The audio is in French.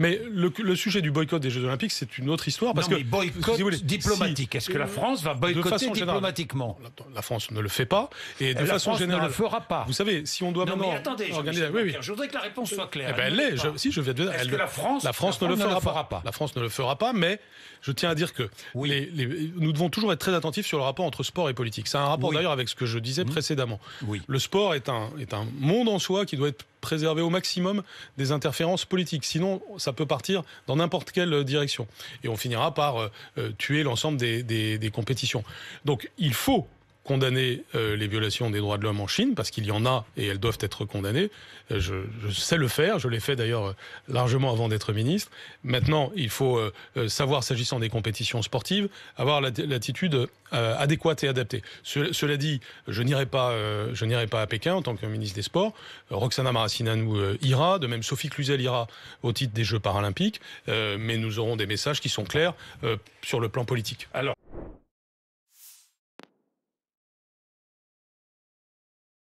Mais le, sujet du boycott des Jeux Olympiques, c'est une autre histoire. Parce non, mais que, boycott diplomatique. Est-ce que la France va boycotter diplomatiquement La France ne le fait pas. Et de la façon France générale. ne le fera pas. Vous savez, si on doit non, maintenant. Mais attendez, je, voudrais que la réponse soit claire. Eh ben, elle, l'est, si, je viens de que la France, la France, ne, le, fera, pas. La France ne le fera pas, mais je tiens à dire que nous devons toujours être très attentifs sur le rapport entre sport et politique. C'est un rapport d'ailleurs avec ce que je disais mmh. précédemment. Le sport est un, est un monde en soi qui doit être préserver au maximum des interférences politiques. Sinon, ça peut partir dans n'importe quelle euh, direction. Et on finira par euh, euh, tuer l'ensemble des, des compétitions. Donc il faut condamner euh, les violations des droits de l'homme en Chine, parce qu'il y en a et elles doivent être condamnées. Euh, je, sais le faire, je l'ai fait d'ailleurs euh, largement avant d'être ministre. Maintenant, il faut savoir, s'agissant des compétitions sportives, avoir l'attitude adéquate et adaptée. cela dit, je n'irai pas, je n'irai pas à Pékin en tant que ministre des Sports. Roxana Maracineanu ira, de même Sophie Cluzel ira au titre des Jeux paralympiques, mais nous aurons des messages qui sont clairs sur le plan politique. Alors.